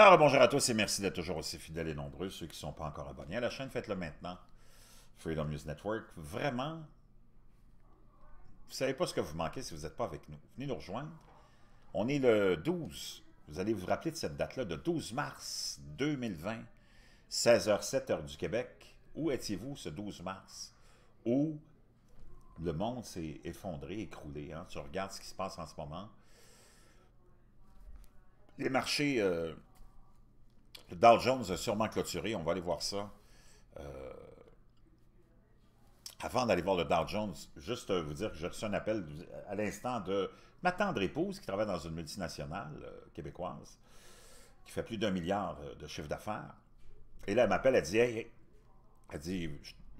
Alors, bonjour à tous et merci d'être toujours aussi fidèles et nombreux. Ceux qui ne sont pas encore abonnés à la chaîne, faites-le maintenant. Freedom News Network, vraiment, vous ne savez pas ce que vous manquez si vous n'êtes pas avec nous. Venez nous rejoindre. On est le 12. Vous allez vous rappeler de cette date-là, de 12 mars 2020, 16h07 du Québec. Où étiez-vous ce 12 mars? Où le monde s'est effondré, écroulé. Hein? Tu regardes ce qui se passe en ce moment. Les marchés... Euh, le Dow Jones a sûrement clôturé. On va aller voir ça. Euh, avant d'aller voir le Dow Jones, juste euh, vous dire que j'ai reçu un appel à l'instant de ma tendre épouse qui travaille dans une multinationale euh, québécoise qui fait plus d'un milliard de chiffre d'affaires. Et là, elle m'appelle, elle dit, hey, elle dit,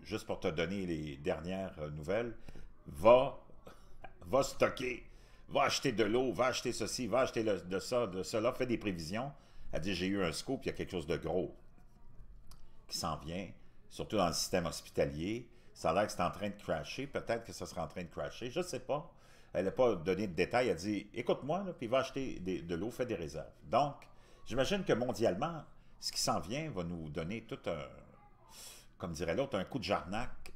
juste pour te donner les dernières nouvelles, va, va stocker, va acheter de l'eau, va acheter ceci, va acheter de ça, de cela, fais des prévisions. Elle dit « j'ai eu un scoop, il y a quelque chose de gros qui s'en vient, surtout dans le système hospitalier. Ça a l'air que c'est en train de crasher. Peut-être que ça sera en train de crasher. Je ne sais pas. Elle n'a pas donné de détails. Elle a dit écoute-moi, puis va acheter de l'eau, fait des réserves. Donc, j'imagine que mondialement, ce qui s'en vient va nous donner tout un, comme dirait l'autre, un coup de jarnac.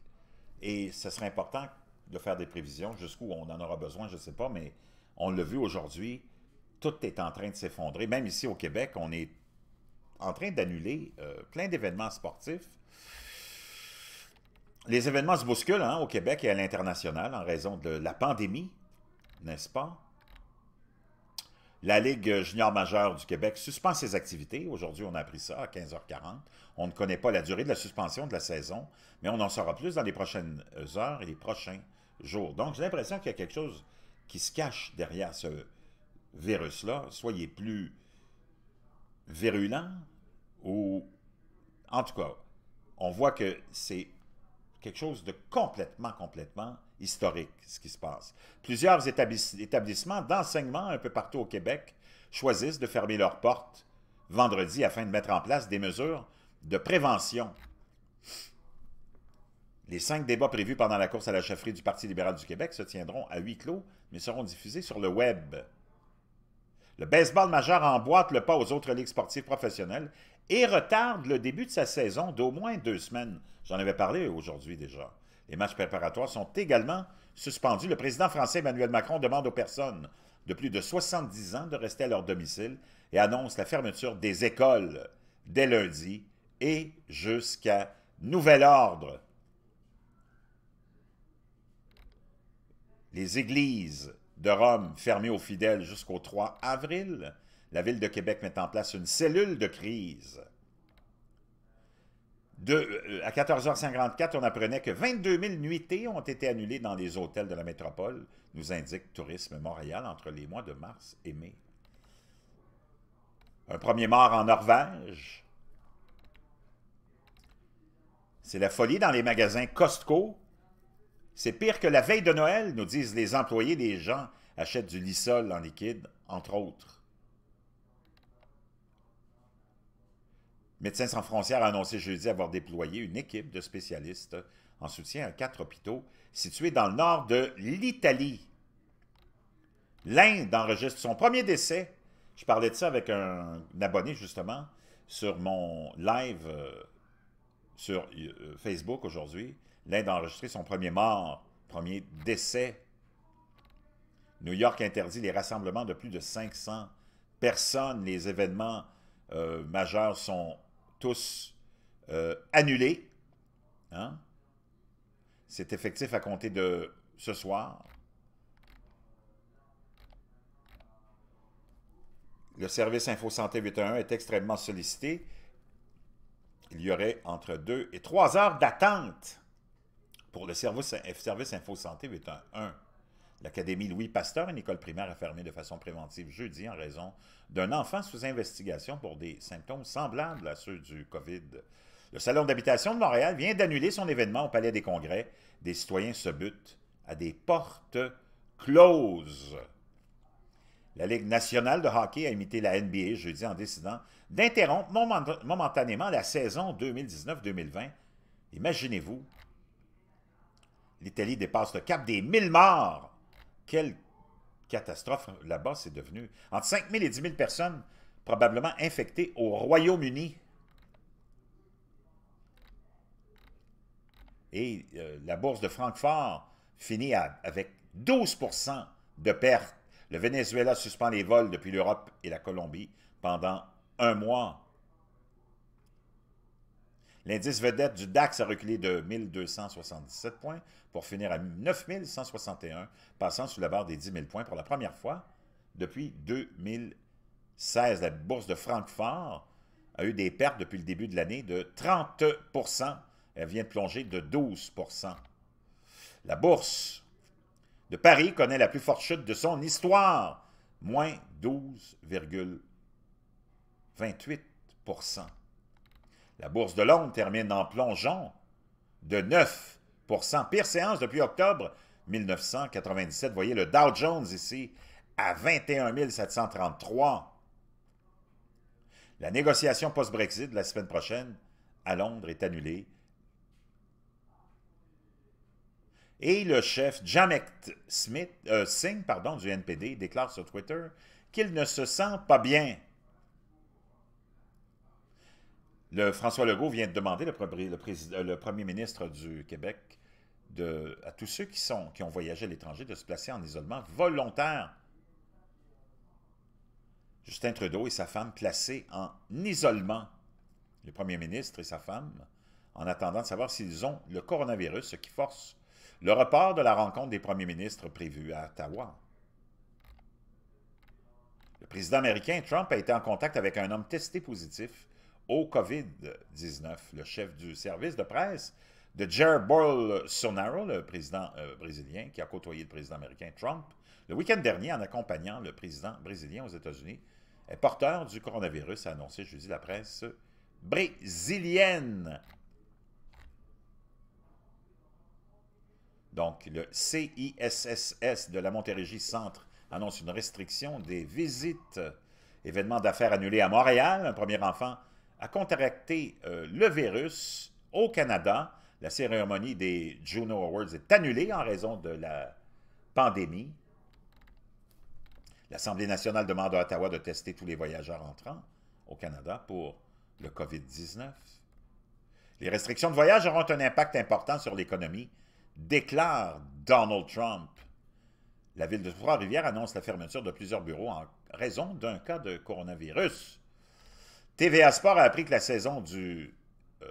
Et ce serait important de faire des prévisions jusqu'où on en aura besoin, je ne sais pas, mais on l'a vu aujourd'hui tout est en train de s'effondrer. Même ici au Québec, on est en train d'annuler euh, plein d'événements sportifs. Les événements se bousculent hein, au Québec et à l'international en raison de la pandémie, n'est-ce pas? La Ligue junior majeure du Québec suspend ses activités. Aujourd'hui, on a appris ça à 15h40. On ne connaît pas la durée de la suspension de la saison, mais on en saura plus dans les prochaines heures et les prochains jours. Donc, j'ai l'impression qu'il y a quelque chose qui se cache derrière ce, virus-là, soyez plus virulent, ou en tout cas, on voit que c'est quelque chose de complètement, complètement historique, ce qui se passe. Plusieurs établissements d'enseignement un peu partout au Québec choisissent de fermer leurs portes vendredi afin de mettre en place des mesures de prévention. Les cinq débats prévus pendant la course à la chefferie du Parti libéral du Québec se tiendront à huis clos, mais seront diffusés sur le web. Le baseball majeur emboîte le pas aux autres ligues sportives professionnelles et retarde le début de sa saison d'au moins deux semaines. J'en avais parlé aujourd'hui déjà. Les matchs préparatoires sont également suspendus. Le président français Emmanuel Macron demande aux personnes de plus de 70 ans de rester à leur domicile et annonce la fermeture des écoles dès lundi et jusqu'à nouvel ordre. Les églises de Rome fermée aux fidèles jusqu'au 3 avril, la Ville de Québec met en place une cellule de crise. Euh, à 14h54, on apprenait que 22 000 nuitées ont été annulées dans les hôtels de la métropole, nous indique Tourisme Montréal entre les mois de mars et mai. Un premier mort en Norvège. C'est la folie dans les magasins Costco, c'est pire que la veille de Noël, nous disent les employés des gens achètent du lissol en liquide, entre autres. Médecins sans frontières a annoncé jeudi avoir déployé une équipe de spécialistes en soutien à quatre hôpitaux situés dans le nord de l'Italie. L'Inde enregistre son premier décès. Je parlais de ça avec un, abonné justement sur mon live euh, sur euh, Facebook aujourd'hui. L'Inde a son premier mort, premier décès. New York interdit les rassemblements de plus de 500 personnes. Les événements euh, majeurs sont tous euh, annulés. Hein. C'est effectif à compter de ce soir. Le service InfoSanté 811 est extrêmement sollicité. Il y aurait entre deux et trois heures d'attente pour le service, service Info un L'Académie Louis Pasteur, une école primaire, a fermé de façon préventive jeudi en raison d'un enfant sous investigation pour des symptômes semblables à ceux du COVID. Le Salon d'habitation de Montréal vient d'annuler son événement au Palais des Congrès. Des citoyens se butent à des portes closes. La Ligue nationale de hockey a imité la NBA jeudi en décidant d'interrompre momentanément la saison 2019-2020. Imaginez-vous L'Italie dépasse le cap des 1000 morts. Quelle catastrophe hein. là-bas c'est devenu. Entre 5 000 et 10 000 personnes probablement infectées au Royaume-Uni. Et euh, la bourse de Francfort finit avec 12 de pertes. Le Venezuela suspend les vols depuis l'Europe et la Colombie pendant un mois. L'indice vedette du DAX a reculé de 1277 points pour finir à 9161, passant sous la barre des 10 000 points pour la première fois depuis 2016. La bourse de Francfort a eu des pertes depuis le début de l'année de 30 Elle vient de plonger de 12 La bourse de Paris connaît la plus forte chute de son histoire, moins 12,28 la bourse de Londres termine en plongeant de 9 Pire séance depuis octobre 1997. Voyez le Dow Jones ici à 21 733. La négociation post-Brexit de la semaine prochaine à Londres est annulée. Et le chef Jamet Smith, euh, Singh pardon, du NPD déclare sur Twitter qu'il ne se sent pas bien le, François Legault vient de demander, le, euh, premier ministre du Québec, à tous ceux qui, qui ont voyagé à l'étranger de se placer en isolement volontaire. Justin Trudeau et sa femme placés en isolement. Le premier ministre et sa femme, en attendant de savoir s'ils ont le coronavirus, ce qui force le report de la rencontre des premiers ministres prévue à Ottawa. Le président américain Trump a été en contact avec un homme testé positif au COVID-19. Le chef du service de presse de Jair Bolsonaro, le président euh, brésilien qui a côtoyé le président américain Trump, le week-end dernier en accompagnant le président brésilien aux États-Unis, est porteur du coronavirus, a annoncé jeudi la presse brésilienne. Donc, le CISSS de la Montérégie Centre annonce une restriction des visites. Événements d'affaires annulés à Montréal. Un premier enfant a contracté euh, le virus au Canada. La cérémonie des Juno Awards est annulée en raison de la pandémie. L'Assemblée nationale demande à Ottawa de tester tous les voyageurs entrant au Canada pour le COVID-19. Les restrictions de voyage auront un impact important sur l'économie, déclare Donald Trump. La ville de Trois-Rivières annonce la fermeture de plusieurs bureaux en raison d'un cas de coronavirus. TVA Sport a appris que la saison du, euh,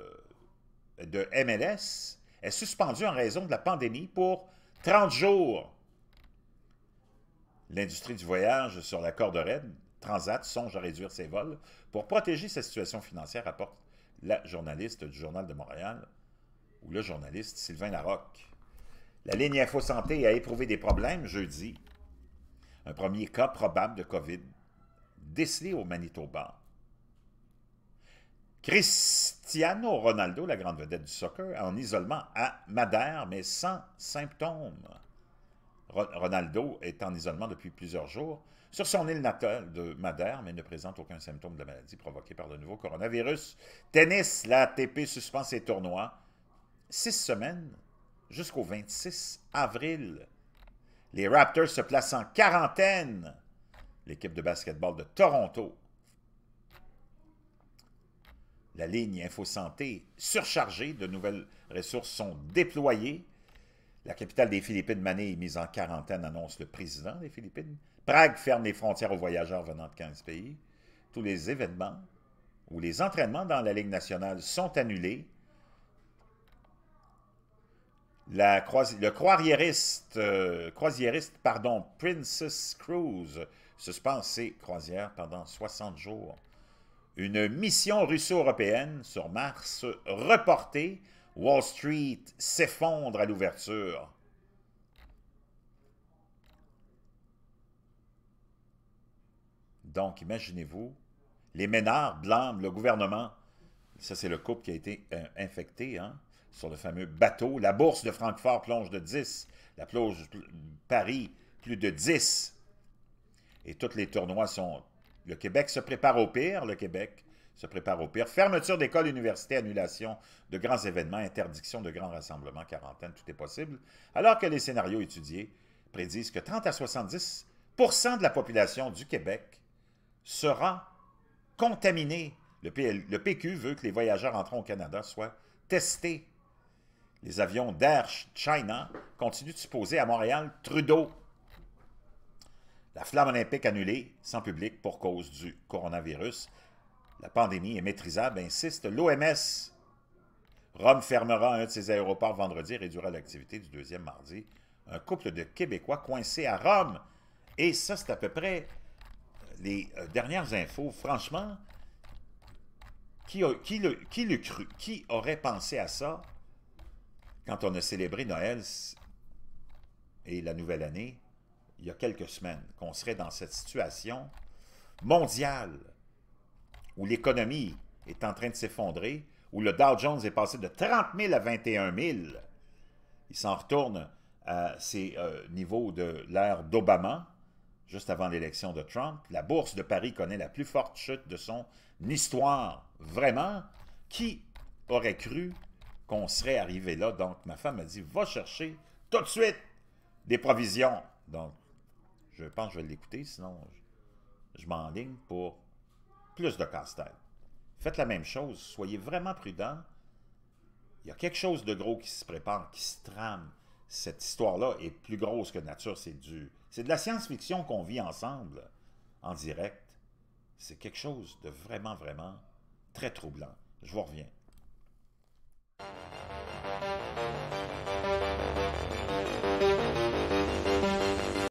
de MLS est suspendue en raison de la pandémie pour 30 jours. L'industrie du voyage sur la corde raide, Transat, songe à réduire ses vols pour protéger sa situation financière, rapporte la journaliste du Journal de Montréal, ou le journaliste Sylvain Larocque. La ligne Info Santé a éprouvé des problèmes jeudi. Un premier cas probable de COVID décelé au Manitoba. Cristiano Ronaldo, la grande vedette du soccer, en isolement à Madère, mais sans symptômes. Ronaldo est en isolement depuis plusieurs jours sur son île natale de Madère, mais ne présente aucun symptôme de maladie provoquée par le nouveau coronavirus. Tennis, la ATP suspend ses tournois six semaines jusqu'au 26 avril. Les Raptors se placent en quarantaine. L'équipe de basketball de Toronto la ligne Infosanté, surchargée de nouvelles ressources sont déployées. La capitale des Philippines, Mané, est mise en quarantaine, annonce le président des Philippines. Prague ferme les frontières aux voyageurs venant de 15 pays. Tous les événements ou les entraînements dans la Ligue nationale sont annulés. La le euh, croisiériste, pardon, Princess Cruise suspend ses croisières pendant 60 jours une mission russo-européenne sur Mars reportée, Wall Street s'effondre à l'ouverture. Donc, imaginez-vous, les Ménards blâment le gouvernement. Ça, c'est le couple qui a été euh, infecté hein, sur le fameux bateau. La bourse de Francfort plonge de 10. La plonge Paris, plus de 10. Et tous les tournois sont le Québec se prépare au pire. Le Québec se prépare au pire. Fermeture d'écoles, universités, annulation de grands événements, interdiction de grands rassemblements, quarantaine, tout est possible. Alors que les scénarios étudiés prédisent que 30 à 70 de la population du Québec sera contaminée. Le, PQ veut que les voyageurs entrant au Canada soient testés. Les avions d'Air China continuent de se poser à Montréal. Trudeau la flamme olympique annulée, sans public pour cause du coronavirus. La pandémie est maîtrisable, insiste l'OMS. Rome fermera un de ses aéroports vendredi et réduira l'activité du deuxième mardi. Un couple de Québécois coincés à Rome. Et ça, c'est à peu près euh, les euh, dernières infos. Franchement, qui, Qui aurait pensé à ça quand on a célébré Noël et la nouvelle année il y a quelques semaines, qu'on serait dans cette situation mondiale où l'économie est en train de s'effondrer, où le Dow Jones est passé de 30 000 à 21 000. Il s'en retourne à ces euh, niveaux de l'ère d'Obama, juste avant l'élection de Trump. La bourse de Paris connaît la plus forte chute de son histoire. Vraiment, qui aurait cru qu'on serait arrivé là? Donc, ma femme m'a dit, va chercher tout de suite des provisions. Donc, je pense que je vais l'écouter, sinon je, je m'enligne pour plus de casse Faites la même chose, soyez vraiment prudent. Il y a quelque chose de gros qui se prépare, qui se trame. Cette histoire-là est plus grosse que nature, c'est du... C'est de la science-fiction qu'on vit ensemble, en direct. C'est quelque chose de vraiment, vraiment très troublant. Je vous reviens.